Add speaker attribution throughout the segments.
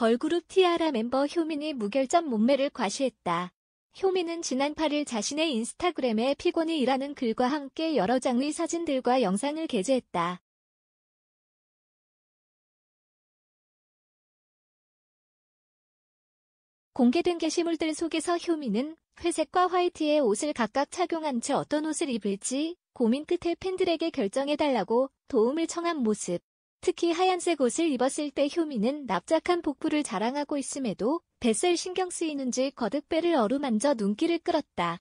Speaker 1: 걸그룹 티아라 멤버 효민이 무결점 몸매를 과시했다. 효민은 지난 8일 자신의 인스타그램에 피곤이일하는 글과 함께 여러 장의 사진들과 영상을 게재했다. 공개된 게시물들 속에서 효민은 회색과 화이트의 옷을 각각 착용한 채 어떤 옷을 입을지 고민 끝에 팬들에게 결정해달라고 도움을 청한 모습. 특히 하얀색 옷을 입었을 때 효미는 납작한 복부를 자랑하고 있음에도 뱃살 신경 쓰이는지 거듭 배를 어루만져 눈길을 끌었다.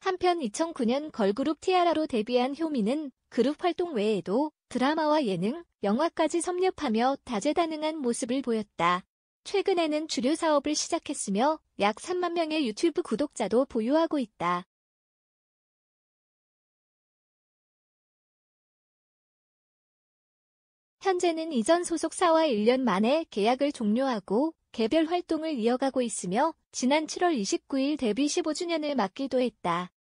Speaker 1: 한편 2009년 걸그룹 티아라로 데뷔한 효미는 그룹 활동 외에도 드라마와 예능, 영화까지 섭렵하며 다재다능한 모습을 보였다. 최근에는 주류 사업을 시작했으며 약 3만 명의 유튜브 구독자도 보유하고 있다. 현재는 이전 소속사와 1년 만에 계약을 종료하고 개별 활동을 이어가고 있으며 지난 7월 29일 데뷔 15주년을 맞기도 했다.